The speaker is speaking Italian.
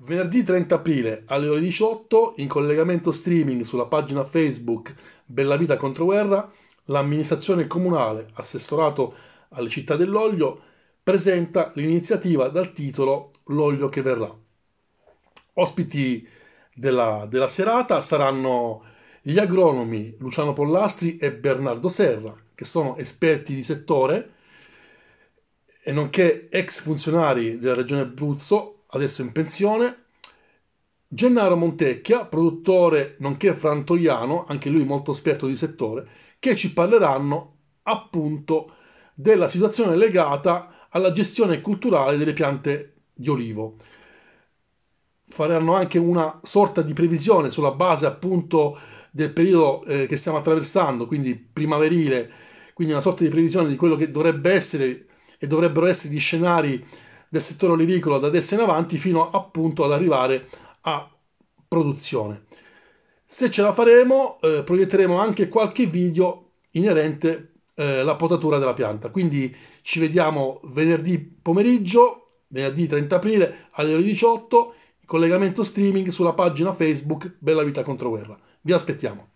Venerdì 30 aprile alle ore 18, in collegamento streaming sulla pagina Facebook Bella Vita contro Guerra, l'amministrazione comunale, assessorato alle città dell'olio, presenta l'iniziativa dal titolo L'olio che verrà. Ospiti della, della serata saranno gli agronomi Luciano Pollastri e Bernardo Serra, che sono esperti di settore e nonché ex funzionari della regione Abruzzo adesso in pensione, Gennaro Montecchia, produttore nonché frantoiano, anche lui molto esperto di settore, che ci parleranno appunto della situazione legata alla gestione culturale delle piante di olivo. Faranno anche una sorta di previsione sulla base appunto del periodo eh, che stiamo attraversando, quindi primaverile, quindi una sorta di previsione di quello che dovrebbe essere e dovrebbero essere gli scenari del settore olivicolo da adesso in avanti fino appunto ad arrivare a produzione. Se ce la faremo eh, proietteremo anche qualche video inerente eh, la potatura della pianta. Quindi ci vediamo venerdì pomeriggio, venerdì 30 aprile alle ore 18, collegamento streaming sulla pagina Facebook Bella Vita Controguerra. Vi aspettiamo.